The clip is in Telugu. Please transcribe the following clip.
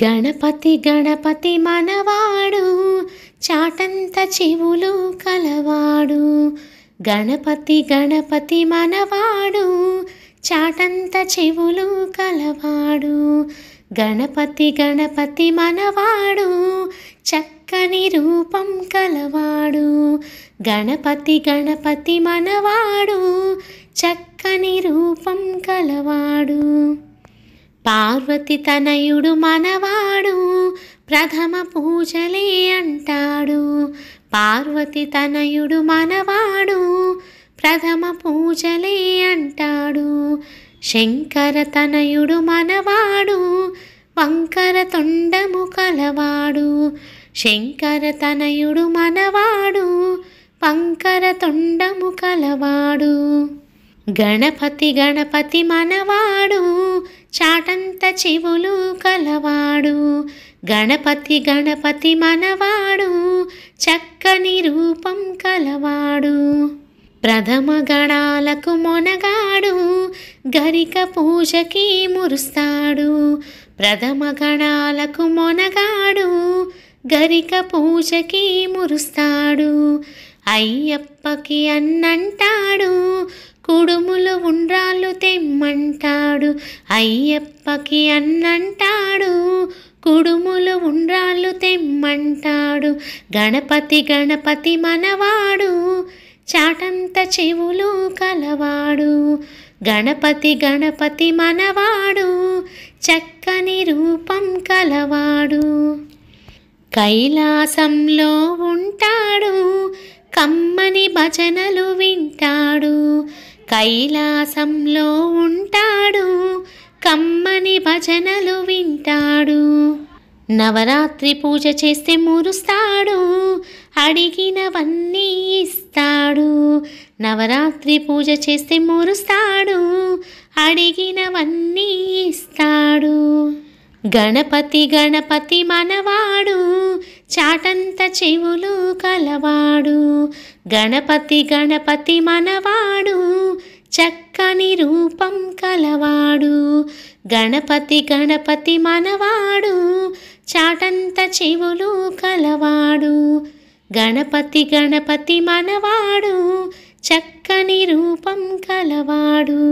గణపతి గణపతి మనవాడు చాటంత చెవులు కలవాడు గణపతి గణపతి మనవాడు చాటంత చెవులు కలవాడు గణపతి గణపతి మనవాడు చక్కని రూపం కలవాడు గణపతి గణపతి మనవాడు చక్కని రూపం కలవాడు పార్వతి తనయుడు మనవాడు ప్రథమ పూజలే అంటాడు పార్వతి తనయుడు మనవాడు ప్రథమ పూజలే అంటాడు శంకర తనయుడు మనవాడు వంకర తొండము కలవాడు శంకర తనయుడు మనవాడు వంకర తొండము కలవాడు గణపతి గణపతి మనవాడు చాటంత చెవులు కలవాడు గణపతి గణపతి మనవాడు చక్కని రూపం కలవాడు ప్రథమ గణాలకు మొనగాడు గరిక పూజకి మురుస్తాడు ప్రథమ గణాలకు మొనగాడు గరిక పూజకి మురుస్తాడు అయ్యప్పకి అన్నంటాడు కుడుములు ఉండ్రాళ్ళు తెమ్మంటాడు అయ్యప్పకి అన్నంటాడు కుడుములు ఉండ్రాళ్ళు తెమ్మంటాడు గణపతి గణపతి మనవాడు చాటంత చెవులు కలవాడు గణపతి గణపతి మనవాడు చక్కని రూపం కలవాడు కైలాసంలో ఉంటాడు కమ్మని భజనలు వింటాడు కైలాసంలో ఉంటాడు కమ్మని భజనలు వింటాడు నవరాత్రి పూజ చేస్తే మురుస్తాడు అడిగినవన్నీ ఇస్తాడు నవరాత్రి పూజ చేస్తే మురుస్తాడు అడిగినవన్నీ ఇస్తాడు గణపతి గణపతి మనవాడు చాటంత చెవులు కలవాడు గణపతి గణపతి మనవాడు చక్కని రూపం కలవాడు గణపతి గణపతి మనవాడు చాటంత చెవులు కలవాడు గణపతి గణపతి మనవాడు చక్కని రూపం కలవాడు